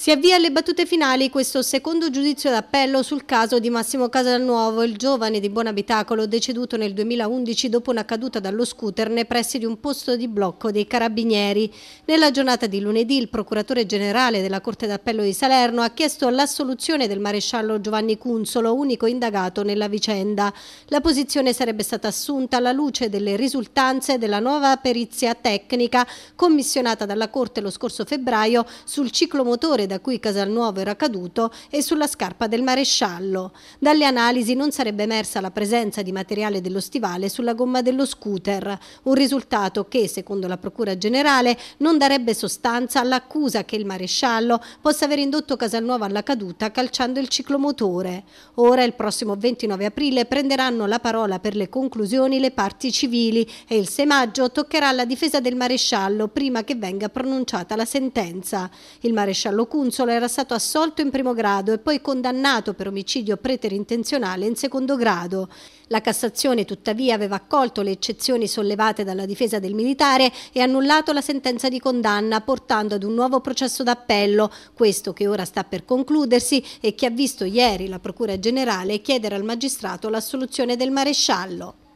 Si avvia alle battute finali questo secondo giudizio d'appello sul caso di Massimo Casalnuovo, il giovane di buon abitacolo deceduto nel 2011 dopo una caduta dallo scooter nei pressi di un posto di blocco dei carabinieri. Nella giornata di lunedì il procuratore generale della Corte d'Appello di Salerno ha chiesto l'assoluzione del maresciallo Giovanni Cunzolo, unico indagato nella vicenda. La posizione sarebbe stata assunta alla luce delle risultanze della nuova perizia tecnica commissionata dalla Corte lo scorso febbraio sul ciclomotore da cui Casalnuovo era caduto e sulla scarpa del maresciallo. Dalle analisi non sarebbe emersa la presenza di materiale dello stivale sulla gomma dello scooter, un risultato che, secondo la Procura Generale, non darebbe sostanza all'accusa che il maresciallo possa aver indotto Casalnuovo alla caduta calciando il ciclomotore. Ora, il prossimo 29 aprile, prenderanno la parola per le conclusioni le parti civili e il 6 maggio toccherà alla difesa del maresciallo prima che venga pronunciata la sentenza. Il maresciallo Cucca Cunzolo era stato assolto in primo grado e poi condannato per omicidio preterintenzionale in secondo grado. La Cassazione tuttavia aveva accolto le eccezioni sollevate dalla difesa del militare e annullato la sentenza di condanna portando ad un nuovo processo d'appello, questo che ora sta per concludersi e che ha visto ieri la Procura Generale chiedere al magistrato l'assoluzione del maresciallo.